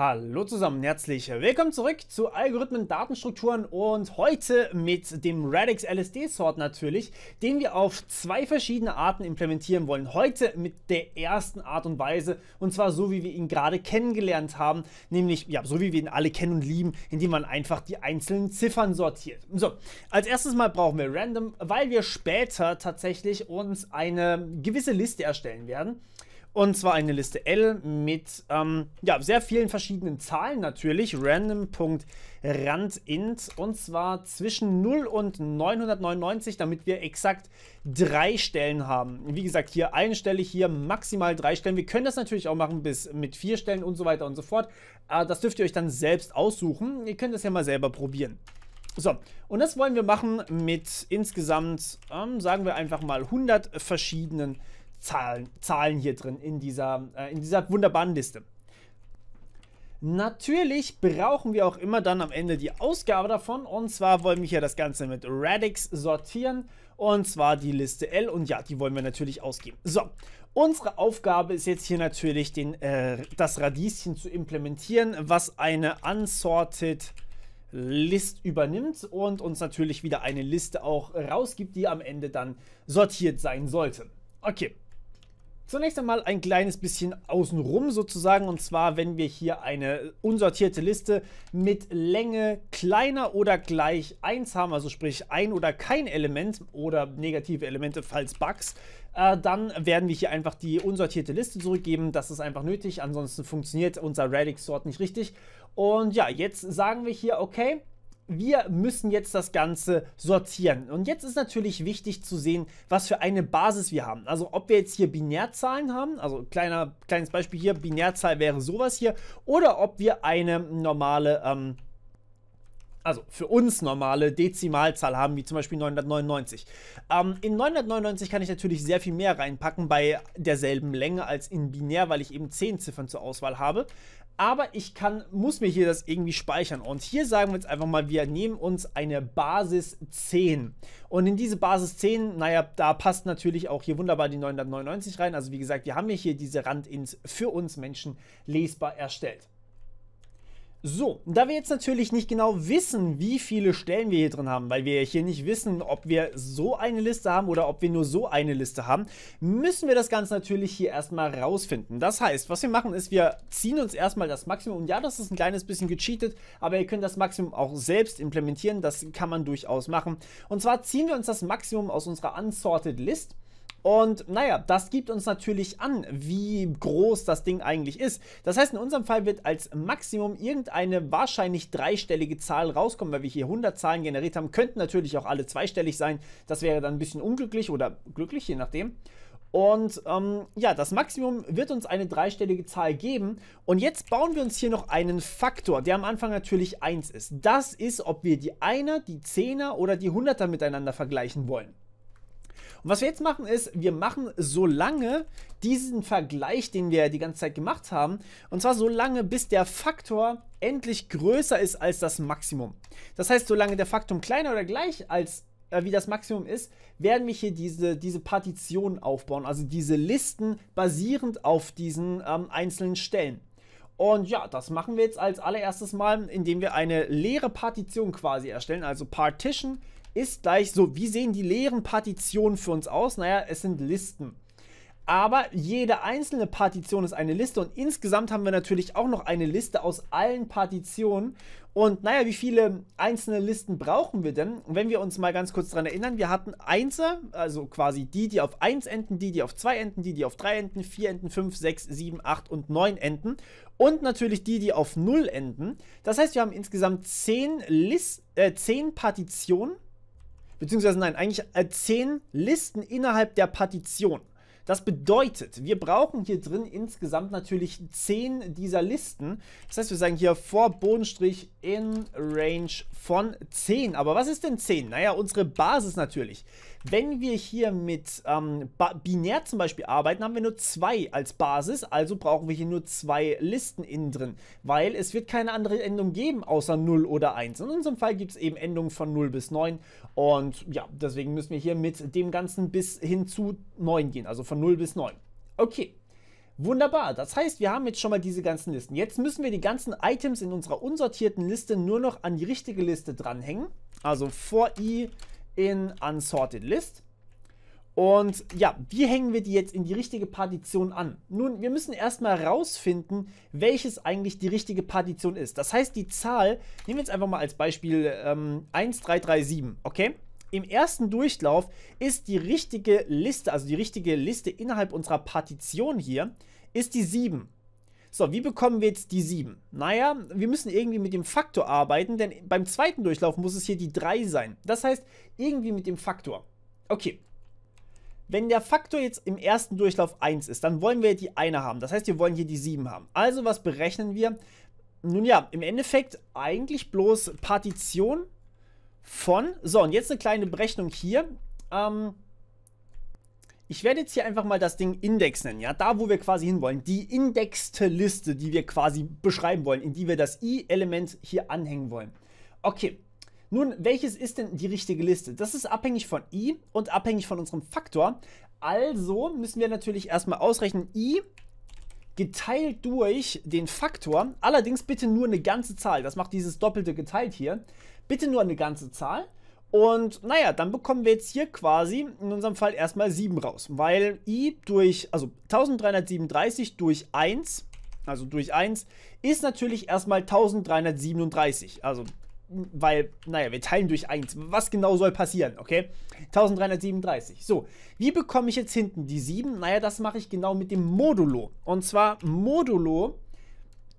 Hallo zusammen, herzlich willkommen zurück zu Algorithmen, Datenstrukturen und heute mit dem Radix LSD Sort natürlich, den wir auf zwei verschiedene Arten implementieren wollen. Heute mit der ersten Art und Weise und zwar so, wie wir ihn gerade kennengelernt haben, nämlich ja, so wie wir ihn alle kennen und lieben, indem man einfach die einzelnen Ziffern sortiert. So, als erstes mal brauchen wir Random, weil wir später tatsächlich uns eine gewisse Liste erstellen werden und zwar eine Liste L mit ähm, ja, sehr vielen verschiedenen Zahlen natürlich. Random.randint. Und zwar zwischen 0 und 999, damit wir exakt drei Stellen haben. Wie gesagt, hier einstellig, hier maximal drei Stellen. Wir können das natürlich auch machen bis mit vier Stellen und so weiter und so fort. Äh, das dürft ihr euch dann selbst aussuchen. Ihr könnt das ja mal selber probieren. So, und das wollen wir machen mit insgesamt, ähm, sagen wir einfach mal, 100 verschiedenen Zahlen. Zahlen, Zahlen hier drin in dieser, äh, in dieser wunderbaren Liste. Natürlich brauchen wir auch immer dann am Ende die Ausgabe davon. Und zwar wollen wir hier das Ganze mit Radix sortieren. Und zwar die Liste L. Und ja, die wollen wir natürlich ausgeben. So, unsere Aufgabe ist jetzt hier natürlich den, äh, das Radieschen zu implementieren, was eine unsorted List übernimmt und uns natürlich wieder eine Liste auch rausgibt, die am Ende dann sortiert sein sollte. Okay, Zunächst einmal ein kleines bisschen außenrum sozusagen und zwar, wenn wir hier eine unsortierte Liste mit Länge kleiner oder gleich 1 haben, also sprich ein oder kein Element oder negative Elemente, falls Bugs, äh, dann werden wir hier einfach die unsortierte Liste zurückgeben. Das ist einfach nötig, ansonsten funktioniert unser Radix-Sort nicht richtig. Und ja, jetzt sagen wir hier, okay, wir müssen jetzt das Ganze sortieren. Und jetzt ist natürlich wichtig zu sehen, was für eine Basis wir haben. Also ob wir jetzt hier Binärzahlen haben, also kleiner, kleines Beispiel hier, Binärzahl wäre sowas hier, oder ob wir eine normale, ähm, also für uns normale Dezimalzahl haben, wie zum Beispiel 999. Ähm, in 999 kann ich natürlich sehr viel mehr reinpacken bei derselben Länge als in binär, weil ich eben 10 Ziffern zur Auswahl habe aber ich kann, muss mir hier das irgendwie speichern. Und hier sagen wir jetzt einfach mal, wir nehmen uns eine Basis 10. Und in diese Basis 10, naja, da passt natürlich auch hier wunderbar die 999 rein. Also wie gesagt, wir haben hier diese Randins für uns Menschen lesbar erstellt. So, da wir jetzt natürlich nicht genau wissen, wie viele Stellen wir hier drin haben, weil wir hier nicht wissen, ob wir so eine Liste haben oder ob wir nur so eine Liste haben, müssen wir das Ganze natürlich hier erstmal rausfinden. Das heißt, was wir machen ist, wir ziehen uns erstmal das Maximum. Und ja, das ist ein kleines bisschen gecheatet, aber ihr könnt das Maximum auch selbst implementieren. Das kann man durchaus machen. Und zwar ziehen wir uns das Maximum aus unserer Unsorted List. Und naja, das gibt uns natürlich an, wie groß das Ding eigentlich ist. Das heißt, in unserem Fall wird als Maximum irgendeine wahrscheinlich dreistellige Zahl rauskommen, weil wir hier 100 Zahlen generiert haben. Könnten natürlich auch alle zweistellig sein. Das wäre dann ein bisschen unglücklich oder glücklich, je nachdem. Und ähm, ja, das Maximum wird uns eine dreistellige Zahl geben. Und jetzt bauen wir uns hier noch einen Faktor, der am Anfang natürlich 1 ist. Das ist, ob wir die 1er, die 10er oder die 100er miteinander vergleichen wollen. Und was wir jetzt machen ist, wir machen so lange diesen Vergleich, den wir die ganze Zeit gemacht haben. Und zwar so lange, bis der Faktor endlich größer ist als das Maximum. Das heißt, solange der Faktor kleiner oder gleich als äh, wie das Maximum ist, werden wir hier diese, diese Partitionen aufbauen, also diese Listen basierend auf diesen ähm, einzelnen Stellen. Und ja, das machen wir jetzt als allererstes mal, indem wir eine leere Partition quasi erstellen, also Partition ist gleich so, wie sehen die leeren Partitionen für uns aus? Naja, es sind Listen. Aber jede einzelne Partition ist eine Liste und insgesamt haben wir natürlich auch noch eine Liste aus allen Partitionen. Und naja, wie viele einzelne Listen brauchen wir denn? wenn wir uns mal ganz kurz daran erinnern, wir hatten Einser, also quasi die, die auf 1 enden, die, die auf 2 enden, die, die auf 3 enden, 4 enden, 5, 6, 7, 8 und 9 enden. Und natürlich die, die auf 0 enden. Das heißt, wir haben insgesamt 10, List, äh, 10 Partitionen beziehungsweise nein, eigentlich äh, zehn Listen innerhalb der Partition. Das bedeutet, wir brauchen hier drin insgesamt natürlich 10 dieser Listen. Das heißt, wir sagen hier vor Bodenstrich in Range von 10. Aber was ist denn 10? Naja, unsere Basis natürlich. Wenn wir hier mit ähm, binär zum Beispiel arbeiten, haben wir nur 2 als Basis, also brauchen wir hier nur 2 Listen innen drin, weil es wird keine andere Endung geben außer 0 oder 1. In unserem Fall gibt es eben Endungen von 0 bis 9 und ja, deswegen müssen wir hier mit dem Ganzen bis hin zu 9 gehen, also von 0 bis 9. Okay, wunderbar. Das heißt, wir haben jetzt schon mal diese ganzen Listen. Jetzt müssen wir die ganzen Items in unserer unsortierten Liste nur noch an die richtige Liste dranhängen. Also for i in unsorted list. Und ja, wie hängen wir die jetzt in die richtige Partition an? Nun, wir müssen erstmal rausfinden, welches eigentlich die richtige Partition ist. Das heißt, die Zahl, nehmen wir jetzt einfach mal als Beispiel ähm, 1337, okay? Im ersten Durchlauf ist die richtige Liste, also die richtige Liste innerhalb unserer Partition hier, ist die 7. So, wie bekommen wir jetzt die 7? Naja, wir müssen irgendwie mit dem Faktor arbeiten, denn beim zweiten Durchlauf muss es hier die 3 sein. Das heißt, irgendwie mit dem Faktor. Okay. Wenn der Faktor jetzt im ersten Durchlauf 1 ist, dann wollen wir die 1 haben. Das heißt, wir wollen hier die 7 haben. Also, was berechnen wir? Nun ja, im Endeffekt eigentlich bloß Partition von. So, und jetzt eine kleine Berechnung hier. Ähm, ich werde jetzt hier einfach mal das Ding Index nennen, ja, da wo wir quasi hinwollen. Die indexte Liste, die wir quasi beschreiben wollen, in die wir das i-Element hier anhängen wollen. Okay, nun, welches ist denn die richtige Liste? Das ist abhängig von i und abhängig von unserem Faktor. Also müssen wir natürlich erstmal ausrechnen, i geteilt durch den Faktor, allerdings bitte nur eine ganze Zahl, das macht dieses doppelte geteilt hier, Bitte nur eine ganze Zahl. Und naja, dann bekommen wir jetzt hier quasi in unserem Fall erstmal 7 raus, weil i durch, also 1337 durch 1, also durch 1, ist natürlich erstmal 1337. Also, weil, naja, wir teilen durch 1. Was genau soll passieren, okay? 1337. So, wie bekomme ich jetzt hinten die 7? Naja, das mache ich genau mit dem Modulo. Und zwar Modulo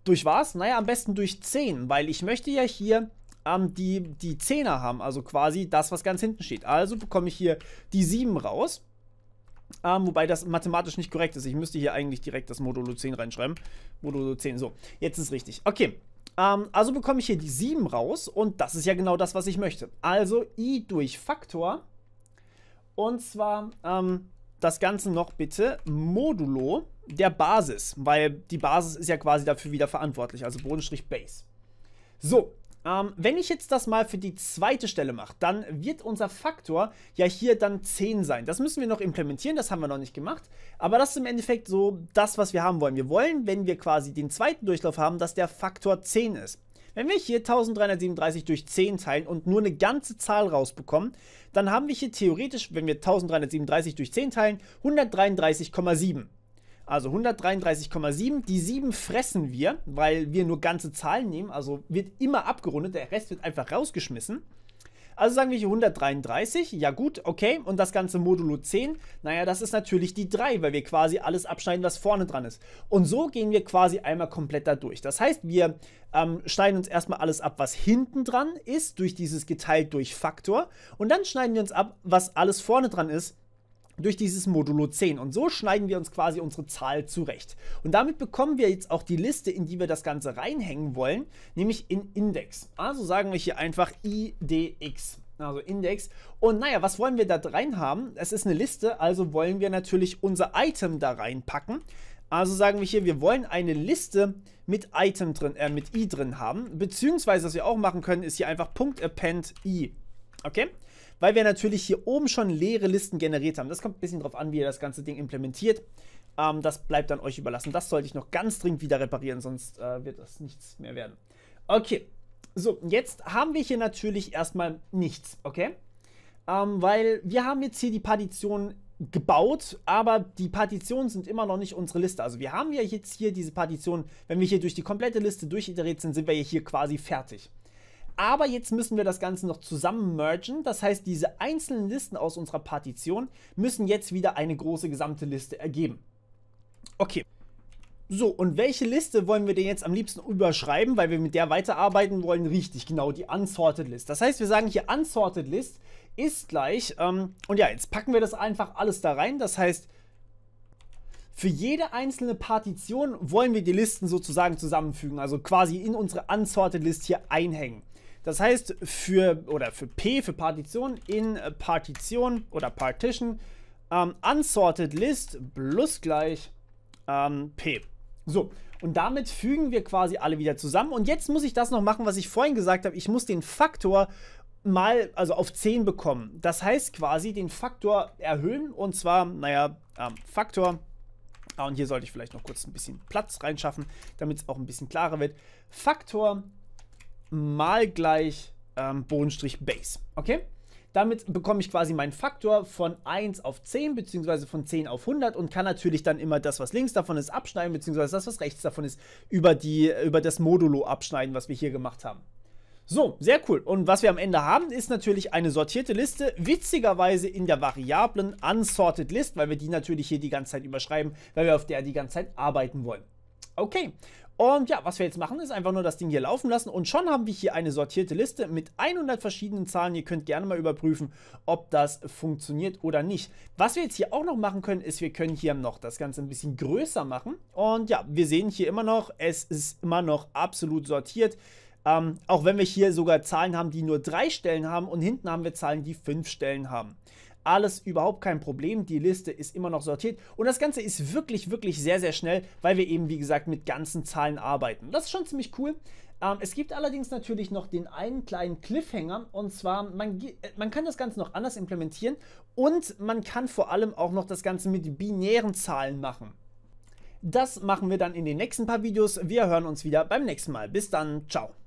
durch was? Naja, am besten durch 10, weil ich möchte ja hier ähm, die, die Zehner haben, also quasi das, was ganz hinten steht. Also bekomme ich hier die 7 raus. Ähm, wobei das mathematisch nicht korrekt ist. Ich müsste hier eigentlich direkt das Modulo 10 reinschreiben. Modulo 10, so. Jetzt ist richtig. Okay. Ähm, also bekomme ich hier die 7 raus und das ist ja genau das, was ich möchte. Also i durch Faktor und zwar ähm, das Ganze noch bitte modulo der Basis, weil die Basis ist ja quasi dafür wieder verantwortlich, also Bodenstrich Base. So, ähm, wenn ich jetzt das mal für die zweite Stelle mache, dann wird unser Faktor ja hier dann 10 sein. Das müssen wir noch implementieren, das haben wir noch nicht gemacht. Aber das ist im Endeffekt so das, was wir haben wollen. Wir wollen, wenn wir quasi den zweiten Durchlauf haben, dass der Faktor 10 ist. Wenn wir hier 1337 durch 10 teilen und nur eine ganze Zahl rausbekommen, dann haben wir hier theoretisch, wenn wir 1337 durch 10 teilen, 133,7. Also 133,7. Die 7 fressen wir, weil wir nur ganze Zahlen nehmen. Also wird immer abgerundet. Der Rest wird einfach rausgeschmissen. Also sagen wir hier 133. Ja gut, okay. Und das ganze Modulo 10. Naja, das ist natürlich die 3, weil wir quasi alles abschneiden, was vorne dran ist. Und so gehen wir quasi einmal komplett da durch. Das heißt, wir ähm, schneiden uns erstmal alles ab, was hinten dran ist, durch dieses geteilt durch Faktor. Und dann schneiden wir uns ab, was alles vorne dran ist, durch dieses Modulo 10. Und so schneiden wir uns quasi unsere Zahl zurecht. Und damit bekommen wir jetzt auch die Liste, in die wir das Ganze reinhängen wollen, nämlich in Index. Also sagen wir hier einfach IDX also Index. Und naja, was wollen wir da rein haben? Es ist eine Liste, also wollen wir natürlich unser Item da reinpacken. Also sagen wir hier, wir wollen eine Liste mit Item drin, äh, mit i drin haben. Beziehungsweise, was wir auch machen können, ist hier einfach Punkt append i. Okay? weil wir natürlich hier oben schon leere Listen generiert haben. Das kommt ein bisschen drauf an, wie ihr das ganze Ding implementiert. Ähm, das bleibt dann euch überlassen. Das sollte ich noch ganz dringend wieder reparieren, sonst äh, wird das nichts mehr werden. Okay, so, jetzt haben wir hier natürlich erstmal nichts, okay? Ähm, weil wir haben jetzt hier die Partition gebaut, aber die Partitionen sind immer noch nicht unsere Liste. Also wir haben ja jetzt hier diese Partition, wenn wir hier durch die komplette Liste durchiteriert sind, sind wir hier quasi fertig. Aber jetzt müssen wir das Ganze noch zusammen mergen. Das heißt, diese einzelnen Listen aus unserer Partition müssen jetzt wieder eine große gesamte Liste ergeben. Okay. So, und welche Liste wollen wir denn jetzt am liebsten überschreiben, weil wir mit der weiterarbeiten wollen? Richtig, genau, die Unsorted List. Das heißt, wir sagen hier Unsorted List ist gleich, ähm, und ja, jetzt packen wir das einfach alles da rein. Das heißt, für jede einzelne Partition wollen wir die Listen sozusagen zusammenfügen, also quasi in unsere Unsorted List hier einhängen. Das heißt, für oder für P, für Partition in Partition oder Partition, ähm, unsorted list plus gleich ähm, P. So, und damit fügen wir quasi alle wieder zusammen. Und jetzt muss ich das noch machen, was ich vorhin gesagt habe. Ich muss den Faktor mal, also auf 10 bekommen. Das heißt quasi den Faktor erhöhen und zwar, naja, ähm, Faktor Ah, und hier sollte ich vielleicht noch kurz ein bisschen Platz reinschaffen, damit es auch ein bisschen klarer wird. Faktor mal gleich ähm, Bodenstrich Base. Okay? Damit bekomme ich quasi meinen Faktor von 1 auf 10 beziehungsweise von 10 auf 100 und kann natürlich dann immer das, was links davon ist, abschneiden beziehungsweise das, was rechts davon ist, über, die, über das Modulo abschneiden, was wir hier gemacht haben. So, sehr cool. Und was wir am Ende haben, ist natürlich eine sortierte Liste, witzigerweise in der Variablen Unsorted List, weil wir die natürlich hier die ganze Zeit überschreiben, weil wir auf der die ganze Zeit arbeiten wollen. Okay, und ja, was wir jetzt machen, ist einfach nur das Ding hier laufen lassen und schon haben wir hier eine sortierte Liste mit 100 verschiedenen Zahlen. Ihr könnt gerne mal überprüfen, ob das funktioniert oder nicht. Was wir jetzt hier auch noch machen können, ist, wir können hier noch das Ganze ein bisschen größer machen. Und ja, wir sehen hier immer noch, es ist immer noch absolut sortiert. Ähm, auch wenn wir hier sogar Zahlen haben, die nur drei Stellen haben und hinten haben wir Zahlen, die fünf Stellen haben. Alles überhaupt kein Problem. Die Liste ist immer noch sortiert. Und das Ganze ist wirklich, wirklich sehr, sehr schnell, weil wir eben, wie gesagt, mit ganzen Zahlen arbeiten. Das ist schon ziemlich cool. Ähm, es gibt allerdings natürlich noch den einen kleinen Cliffhanger. Und zwar, man, äh, man kann das Ganze noch anders implementieren. Und man kann vor allem auch noch das Ganze mit binären Zahlen machen. Das machen wir dann in den nächsten paar Videos. Wir hören uns wieder beim nächsten Mal. Bis dann. Ciao.